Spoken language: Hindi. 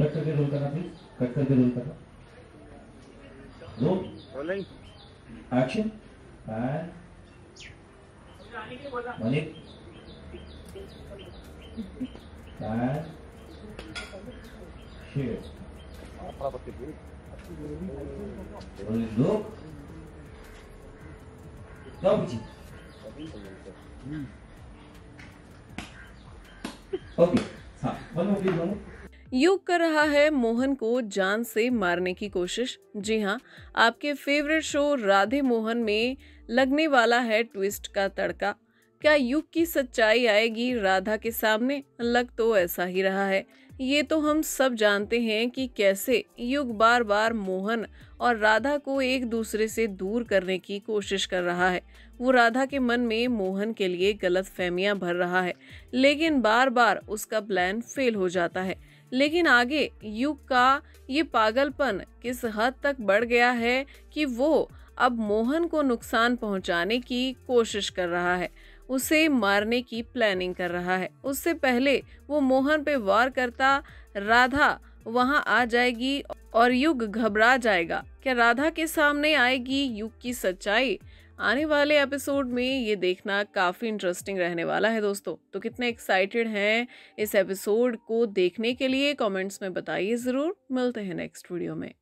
कट करके रोल करना प्लीज कट करके रोल करना रोलिंग एक्शन ओके हाँ प्लीज वन योग कर रहा है मोहन को जान से मारने की कोशिश जी हाँ आपके फेवरेट शो राधे मोहन में लगने वाला है ट्विस्ट का तड़का क्या युग की सच्चाई आएगी राधा के सामने लग तो ऐसा ही रहा है ये तो हम सब जानते हैं कि कैसे युग बार बार मोहन और राधा को एक दूसरे से दूर करने की कोशिश कर रहा है वो राधा के मन में मोहन के लिए गलत फहमियाँ भर रहा है लेकिन बार बार उसका प्लान फेल हो जाता है लेकिन आगे युग का ये पागलपन किस हद तक बढ़ गया है कि वो अब मोहन को नुकसान पहुंचाने की कोशिश कर रहा है उसे मारने की प्लानिंग कर रहा है उससे पहले वो मोहन पे वार करता राधा वहां आ जाएगी और युग घबरा जाएगा क्या राधा के सामने आएगी युग की सच्चाई आने वाले एपिसोड में ये देखना काफ़ी इंटरेस्टिंग रहने वाला है दोस्तों तो कितने एक्साइटेड हैं इस एपिसोड को देखने के लिए कमेंट्स में बताइए ज़रूर मिलते हैं नेक्स्ट वीडियो में